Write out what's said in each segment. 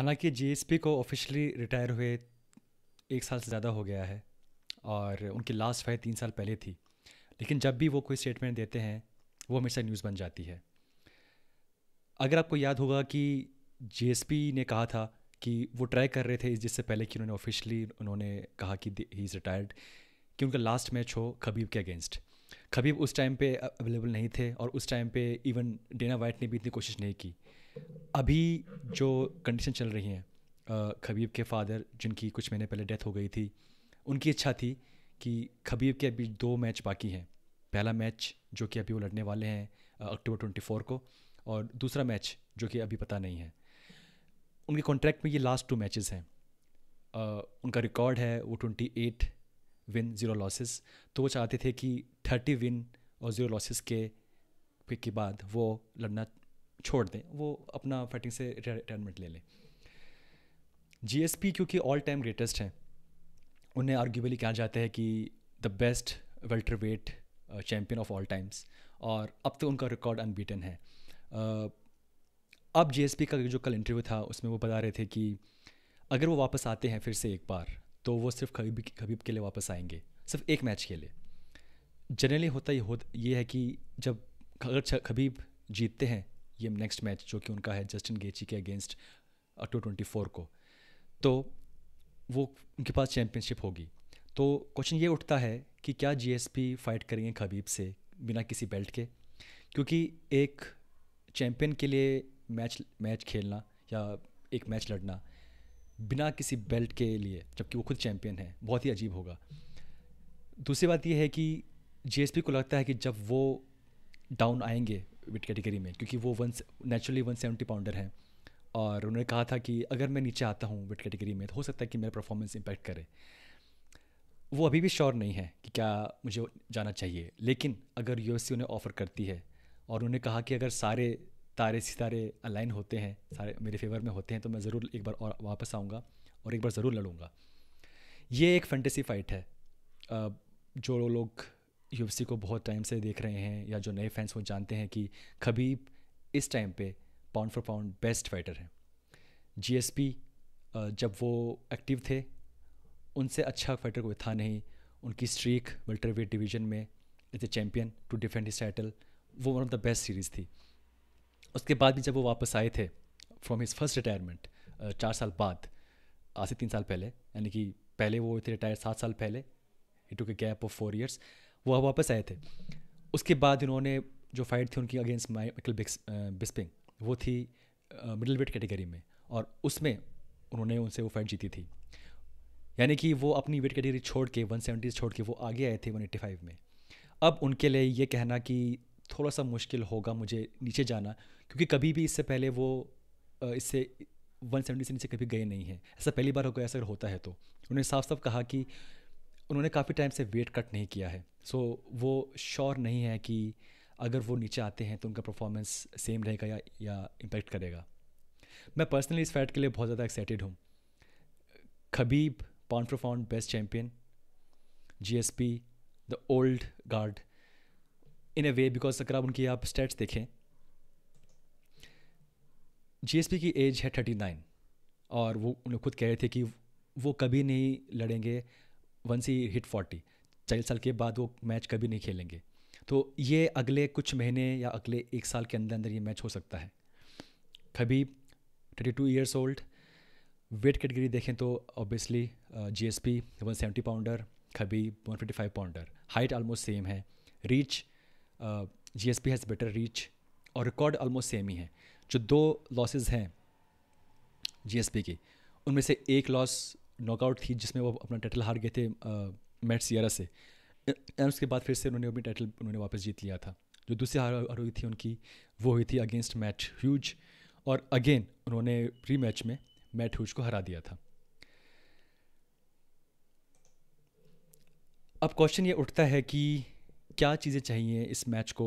हालांकि जीएसपी को officially retire हुए एक साल से ज़्यादा हो गया है और उनकी लास्ट फाइट तीन साल पहले थी लेकिन जब भी वो कोई स्टेटमेंट देते हैं वो हमेशा न्यूज़ बन जाती है अगर आपको याद होगा कि जीएसपी ने कहा था कि वो ट्राई कर रहे थे जिससे पहले कि उन्होंने ऑफिशियली उन्होंने कहा कि ही इज़ रिटायर्ड कि उनका लास्ट मैच हो खबीब के अगेंस्ट खबीब उस टाइम पे अवेलेबल नहीं थे और उस टाइम पे इवन डेना वाइट ने भी इतनी कोशिश नहीं की अभी जो कंडीशन चल रही हैं खबीब के फादर जिनकी कुछ महीने पहले डेथ हो गई थी उनकी इच्छा थी कि खबीब के अभी दो मैच बाकी हैं पहला मैच जो कि अभी वो लड़ने वाले हैं अक्टूबर ट्वेंटी फोर को और दूसरा मैच जो कि अभी पता नहीं है उनके कॉन्ट्रैक्ट में ये लास्ट टू मैचेस हैं उनका रिकॉर्ड है वो twenty eight win zero losses तो वो चाहते थे कि थर्टी विन और ज़ीरो लॉसेस के के बाद वो लड़ना छोड़ दें वो अपना फाइटिंग से रिटायरमेंट ले लें जी क्योंकि ऑल टाइम ग्रेटेस्ट हैं उन्हें आर्ग्यूबली कहा जाता है कि the best welterweight champion of all times और अब तो उनका रिकॉर्ड अनबीटन है uh, अब जी का जो कल इंटरव्यू था उसमें वो बता रहे थे कि अगर वो वापस आते हैं फिर से एक बार तो वो सिर्फ खबीब खबीब के लिए वापस आएंगे सिर्फ एक मैच के लिए जनरली होता ये हो ये है कि जब अगर खबीब जीतते हैं ये नेक्स्ट मैच जो कि उनका है जस्टिन गेची के अगेंस्ट टू ट्वेंटी फोर को तो वो उनके पास चैम्पियनशिप होगी तो क्वेश्चन ये उठता है कि क्या जी फाइट करेंगे खबीब से बिना किसी बेल्ट के क्योंकि एक चैम्पियन के लिए मैच मैच खेलना या एक मैच लड़ना बिना किसी बेल्ट के लिए जबकि वो खुद चैम्पियन है बहुत ही अजीब होगा दूसरी बात यह है कि जी को लगता है कि जब वो डाउन आएंगे विट कैटेगरी में क्योंकि वो one naturally one seventy pounder हैं और उन्होंने कहा था कि अगर मैं नीचे आता हूँ विट कैटेगरी में तो हो सकता है कि मेरा परफॉर्मेंस इम्पैक्ट करे वो अभी भी श्योर नहीं है कि क्या मुझे जाना चाहिए लेकिन अगर यू उन्हें ऑफ़र करती है और उन्होंने कहा कि अगर सारे तारे सितारे अलाइन होते हैं सारे मेरे फेवर में होते हैं तो मैं ज़रूर एक बार और वापस आऊँगा और एक बार ज़रूर लड़ूँगा ये एक फैंटेसी फाइट है जो लोग यू को बहुत टाइम से देख रहे हैं या जो नए फैंस वो जानते हैं कि खबीब इस टाइम पे pound for pound best fighter हैं जी जब वो एक्टिव थे उनसे अच्छा फाइटर कोई था नहीं उनकी स्ट्रीक वेल्टरवेट डिवीजन में as a champion to defend his title वो one of the best series थी उसके बाद भी जब वो वापस आए थे फ्रॉम हिज फर्स्ट रिटायरमेंट चार साल बाद आज से तीन साल पहले यानी कि पहले वो थे रिटायर सात साल पहले ही टू के गैप ऑफ फोर ईयर्स वो वापस आए थे उसके बाद इन्होंने जो फाइट थी उनकी अगेंस्ट बिक्स बिस्पिंग वो थी मिडिल वेट कैटेगरी में और उसमें उन्होंने उनसे वो फाइट जीती थी यानी कि वो अपनी वेट कैटेगरी छोड़ के वन सेवेंटीज़ छोड़ के वो आगे आए थे वन एट्टी फाइव में अब उनके लिए ये कहना कि थोड़ा सा मुश्किल होगा मुझे नीचे जाना क्योंकि कभी भी इससे पहले वो इससे 170 से नीचे कभी गए नहीं हैं ऐसा पहली बार हो गया ऐसा अगर होता है तो उन्होंने साफ साफ कहा कि उन्होंने काफ़ी टाइम से वेट कट नहीं किया है सो so, वो श्योर नहीं है कि अगर वो नीचे आते हैं तो उनका परफॉर्मेंस सेम रहेगा या या इम्पेक्ट करेगा मैं पर्सनली इस फैट के लिए बहुत ज़्यादा एक्साइटेड हूँ Khabib pound for pound best champion G S P the old guard in a way because अगर आप उनकी आप स्टेट्स देखें जीएसपी की एज है थर्टी नाइन और वो उन्हें खुद कह रहे थे कि वो कभी नहीं लड़ेंगे वंस ही हिट फोर्टी चालीस साल के बाद वो मैच कभी नहीं खेलेंगे तो ये अगले कुछ महीने या अगले एक साल के अंदर अंदर ये मैच हो सकता है कभी thirty two years old weight category देखें तो obviously G S P one seventy pounder कभी one fifty five pounder height almost same है reach G S P has better reach और रिकॉर्ड ऑलमोस्ट सेम ही है जो दो लॉसेज हैं जी एस पी की उनमें से एक लॉस नॉकआउट थी जिसमें वो अपना टाइटल हार गए थे मैट सियारा से एंड उसके बाद फिर से उन्होंने अपनी टाइटल उन्होंने वापस जीत लिया था जो दूसरी हार हुई थी उनकी वो हुई थी अगेंस्ट मैट ह्यूज और अगेन उन्होंने प्री मैच में मैट ह्यूज को हरा दिया था अब क्वेश्चन ये उठता है कि क्या चीज़ें चाहिए इस मैच को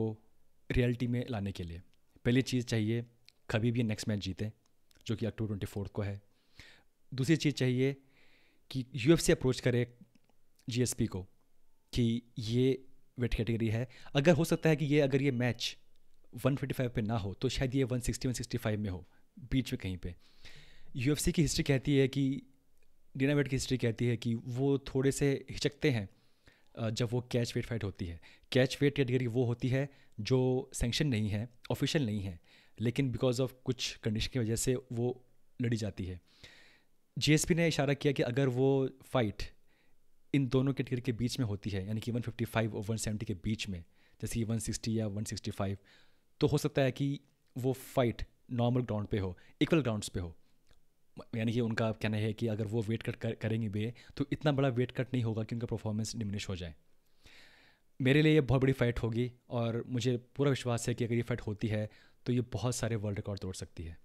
रियलिटी में लाने के लिए पहली चीज़ चाहिए कभी भी नेक्स्ट मैच जीते जो कि अक्टूबर ट्वेंटी फोर्थ को है दूसरी चीज़ चाहिए कि यू अप्रोच करे जी को कि ये वेट कैटेगरी है अगर हो सकता है कि ये अगर ये मैच 155 पे ना हो तो शायद ये 160 165 में हो बीच में कहीं पे यूएफसी की हिस्ट्री कहती है कि डीना वेट की हिस्ट्री कहती है कि वो थोड़े से हिचकते हैं जब वो कैच वेट फाइट होती है कैच वेट कैटेगरी वो होती है जो सेंक्शन नहीं है ऑफिशियल नहीं है लेकिन बिकॉज ऑफ कुछ कंडीशन की वजह से वो लड़ी जाती है जीएसपी ने इशारा किया कि अगर वो फाइट इन दोनों कैटेगरी के बीच में होती है यानी कि 155 और 170 के बीच में जैसे कि 160 या 165 तो हो सकता है कि वो फाइट नॉर्मल ग्राउंड पे हो इक्वल ग्राउंड्स पे हो यानी कि उनका कहना है कि अगर वो वेट कट कर, करेंगे बे तो इतना बड़ा वेट कट नहीं होगा कि उनका परफॉर्मेंस डिमिनिश हो जाए मेरे लिए ये बहुत बड़ी फ़ाइट होगी और मुझे पूरा विश्वास है कि अगर ये फ़ाइट होती है तो ये बहुत सारे वर्ल्ड रिकॉर्ड तोड़ सकती है